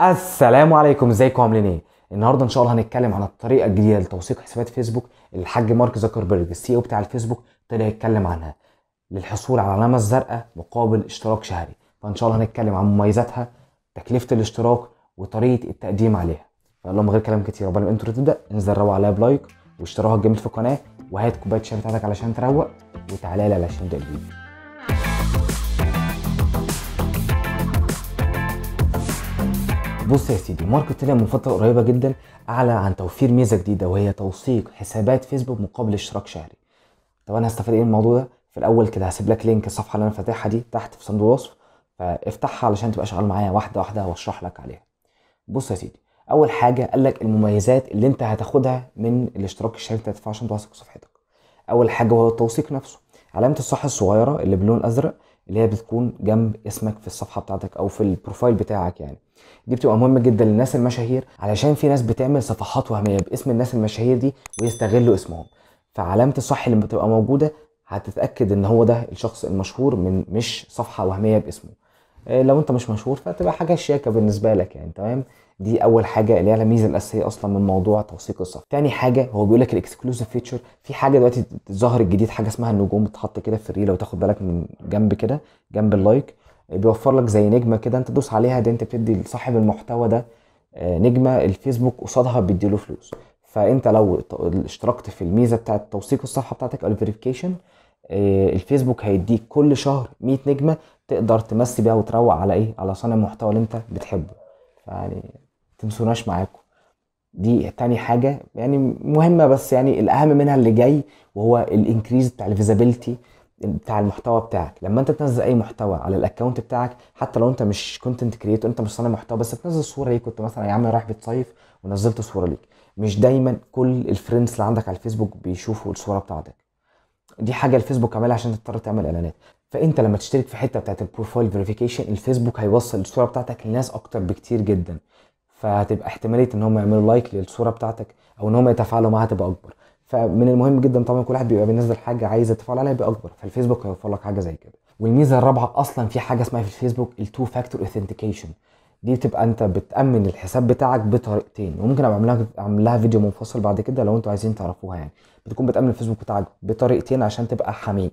السلام عليكم ازيكم عاملين ايه النهارده ان شاء الله هنتكلم عن الطريقه الجديده لتوثيق حسابات فيسبوك الحاج مارك زكربرج السي او بتاع الفيسبوك طلع يتكلم عنها للحصول على العلامه الزرقاء مقابل اشتراك شهري فان شاء الله هنتكلم عن مميزاتها تكلفه الاشتراك وطريقه التقديم عليها فيلا من غير كلام كتير قبل ما الانترو تبدا انزل روق عليها بلايك واشتراك الجميل في القناه وهات كوبايه شاي بتاعتك علشان تروق وتعالى لي علشان الفيديو بص يا سيدي ماركت من فتره قريبه جدا اعلى عن توفير ميزه جديده وهي توثيق حسابات فيسبوك مقابل اشتراك شهري طب انا هستفاد ايه من الموضوع ده في الاول كده هسيب لك لينك الصفحه اللي انا فاتحها دي تحت في صندوق الوصف فافتحها علشان تبقى شغال معايا واحده واحده واشرح لك عليها بص يا سيدي اول حاجه قال لك المميزات اللي انت هتاخدها من الاشتراك الشهري انت هتدفعه عشان توثق صفحتك اول حاجه هو التوثيق نفسه علامه الصح الصغيره اللي باللون الازرق اللي هي بتكون جنب اسمك في الصفحه بتاعتك او في البروفايل بتاعك يعني دي بتبقى مهمه جدا للناس المشاهير علشان في ناس بتعمل صفحات وهميه باسم الناس المشاهير دي ويستغلوا اسمهم فعلامه الصح اللي بتبقى موجوده هتتاكد ان هو ده الشخص المشهور من مش صفحه وهميه باسمه آه، لو انت مش مشهور فتبقى حاجه شياكه بالنسبه لك يعني تمام دي اول حاجه اللي هي الميزه الاساسيه اصلا من موضوع توثيق الصف تاني حاجه هو بيقول لك الاكسكلوسيف فيتشر في حاجه دلوقتي ظهرت جديد حاجه اسمها النجوم بتتحط كده في الريل لو تاخد بالك من جنب كده جنب اللايك بيوفر لك زي نجمه كده انت تدوس عليها دي انت بتدي لصاحب المحتوى ده آه، نجمه الفيسبوك قصادها بيديله فلوس فانت لو اشتركت في الميزه بتاعت توثيق الصفحه بتاعتك او الفيريفيكيشن آه، الفيسبوك هيديك كل شهر 100 نجمه تقدر تمسي بيها وتروق على ايه على صانع المحتوى اللي انت بتحبه فيعني تنسوناش معاكم دي تاني حاجه يعني مهمه بس يعني الاهم منها اللي جاي وهو الانكريز بتاع الفيزابيلتي بتاع المحتوى بتاعك لما انت تنزل اي محتوى على الاكونت بتاعك حتى لو انت مش كونتنت كريتور انت مش صانع محتوى بس بتنزل صوره ليك كنت مثلا يا عم رايح بتصيف ونزلت صوره ليك مش دايما كل الفريندز اللي عندك على الفيسبوك بيشوفوا الصوره بتاعتك دي حاجه الفيسبوك عملها عشان تضطر تعمل اعلانات فانت لما تشترك في حته بتاعت البروفايل فيريفيكيشن الفيسبوك هيوصل الصوره بتاعتك لناس اكتر بكتير جدا فهتبقى احتماليه ان هم يعملوا لايك للصوره بتاعتك او ان هم يتفاعلوا معاها تبقى اكبر فمن المهم جدا طبعا كل واحد بيبقى بينزل حاجه عايز التفاعل عليها بيبقى اكبر فالفيسبوك هيوفر لك حاجه زي كده والميزه الرابعه اصلا في حاجه اسمها في الفيسبوك التو فاكتور اوثنتيكيشن دي بتبقى انت بتامن الحساب بتاعك بطريقتين وممكن ابقى اعمل لها فيديو منفصل بعد كده لو انتوا عايزين تعرفوها يعني بتكون بتامن الفيسبوك بتاعك بطريقتين عشان تبقى حميه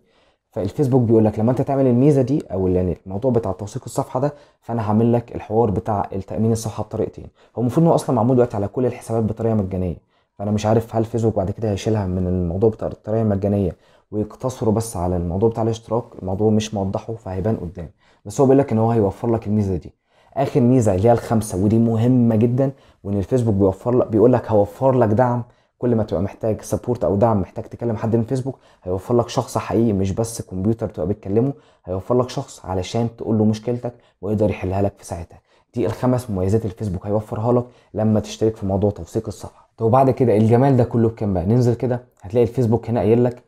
فالفيسبوك بيقول لك لما انت تعمل الميزه دي او يعني الموضوع بتاع توثيق الصفحه ده فانا هعمل لك الحوار بتاع التامين الصفحه بطريقتين هو المفروض انه اصلا معمول دلوقتي على كل الحسابات بطريقه مجانيه فانا مش عارف هل فيسبوك بعد كده هيشيلها من الموضوع بتاع الطريقه المجانيه ويقتصروا بس على الموضوع بتاع الاشتراك الموضوع مش موضحه فهيبان قدام بس هو بيقول لك ان هو هيوفر لك الميزه دي اخر ميزه اللي هي الخمسه ودي مهمه جدا وان الفيسبوك بيوفر لك بيقول لك هوفر لك دعم كل ما تبقى محتاج سبورت او دعم محتاج تكلم حد من فيسبوك هيوفر لك شخص حقيقي مش بس كمبيوتر تبقى بتكلمه هيوفر لك شخص علشان تقول له مشكلتك ويقدر يحلها لك في ساعتها دي الخمس مميزات الفيسبوك هيوفرها لك لما تشترك في موضوع توثيق الصفحه طب وبعد كده الجمال ده كله بكام بقى ننزل كده هتلاقي الفيسبوك هنا قايل لك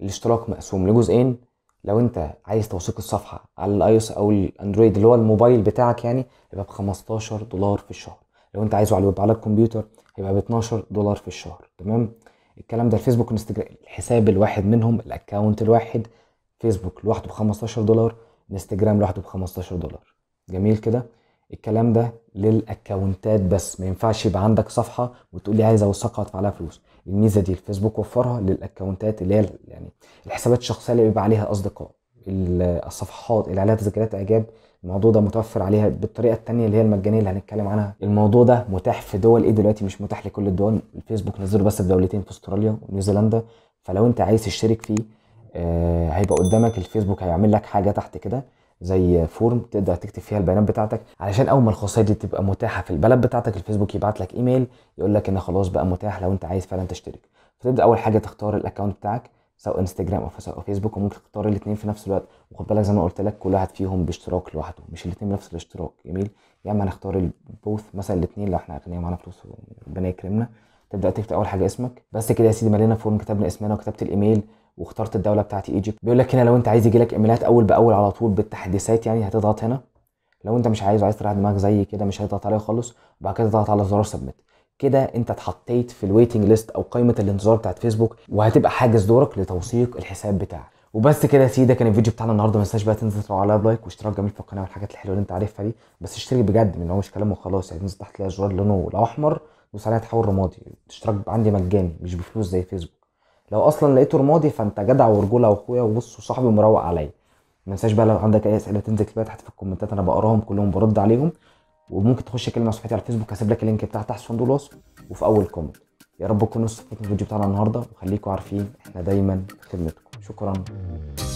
الاشتراك مقسوم لجزئين لو انت عايز توثيق الصفحه على الاي او الاندرويد اللي هو الموبايل بتاعك يعني يبقى ب 15 دولار في الشهر لو انت عايزه على الويب على الكمبيوتر يبقى ب 12 دولار في الشهر تمام الكلام ده الفيسبوك انستجرام الحساب الواحد منهم الاكونت الواحد فيسبوك لوحده ب 15 دولار انستجرام لوحده ب 15 دولار جميل كده الكلام ده للاكونتات بس ما ينفعش يبقى عندك صفحه وتقول لي عايز اوثقها ادفع لها فلوس الميزه دي الفيسبوك وفرها للاكونتات اللي هي يعني الحسابات الشخصيه اللي بيبقى عليها اصدقاء الصفحات اللي عليها تسجيلات اعجاب الموضوع ده متوفر عليها بالطريقه الثانيه اللي هي المجانيه اللي هنتكلم عنها الموضوع ده متاح في دول ايه دلوقتي مش متاح لكل الدول الفيسبوك نزله بس في دولتين في استراليا ونيوزيلندا فلو انت عايز تشترك فيه آه، هيبقى قدامك الفيسبوك هيعمل لك حاجه تحت كده زي فورم تقدر تكتب فيها البيانات بتاعتك علشان اول ما الخاصيه دي تبقى متاحه في البلد بتاعتك الفيسبوك يبعت لك ايميل يقول لك ان خلاص بقى متاح لو انت عايز فعلا تشترك فتبدا اول حاجه تختار الاكونت بتاعك سواء انستجرام او فيسبوك وممكن تختار الاثنين في نفس الوقت وخد بالك زي ما قلت لك كل واحد فيهم باشتراك لوحده مش الاثنين بنفس الاشتراك جميل يا اما هنختار البوث مثلا الاثنين لو احنا اغنياء معانا فلوس ربنا يكرمنا تبدا تكتب اول حاجه اسمك بس كده يا سيدي ملينا فورم كتبنا اسمنا وكتبت الايميل واخترت الدوله بتاعتي ايجيبت بيقول لك هنا لو انت عايز يجي لك ايميلات اول باول على طول بالتحديثات يعني هتضغط هنا لو انت مش عايز وعايز تريح دماغك زي كده مش هتضغط عليه خالص وبعد كده تضغط على زرار سبميت كده انت اتحطيت في الويتنج ليست او قائمه الانتظار بتاعت فيسبوك وهتبقى حاجز دورك لتوثيق الحساب بتاعك وبس كده يا سيدي ده كان الفيديو بتاعنا النهارده ما تنساش بقى تنزل تروح على لايك واشتراك جميل في القناه والحاجات الحلوه اللي انت عارفها دي بس اشترك بجد من هو مش كلام وخلاص يعني تنزل تحت تلاقي الزرار لونه الاحمر دوس عليها تحول رمادي الاشتراك عندي مجاني مش بفلوس زي فيسبوك لو اصلا لقيته رمادي فانت جدع ورجوله واخويا وبص وصاحبي مروق عليا ما تنساش بقى لو عندك اي اسئله تنزل كده تحت في الكومنتات انا بقراهم كلهم برد عليهم وممكن تخش كلمه صفحتي على الفيسبوك هسيب لك اللينك بتاعها تحت في صندوق الوصف وفي اول كومنت يا رب تكونوا استفدتوا من الفيديو بتاعنا النهارده وخليكم عارفين احنا دايما في خدمتكم شكرا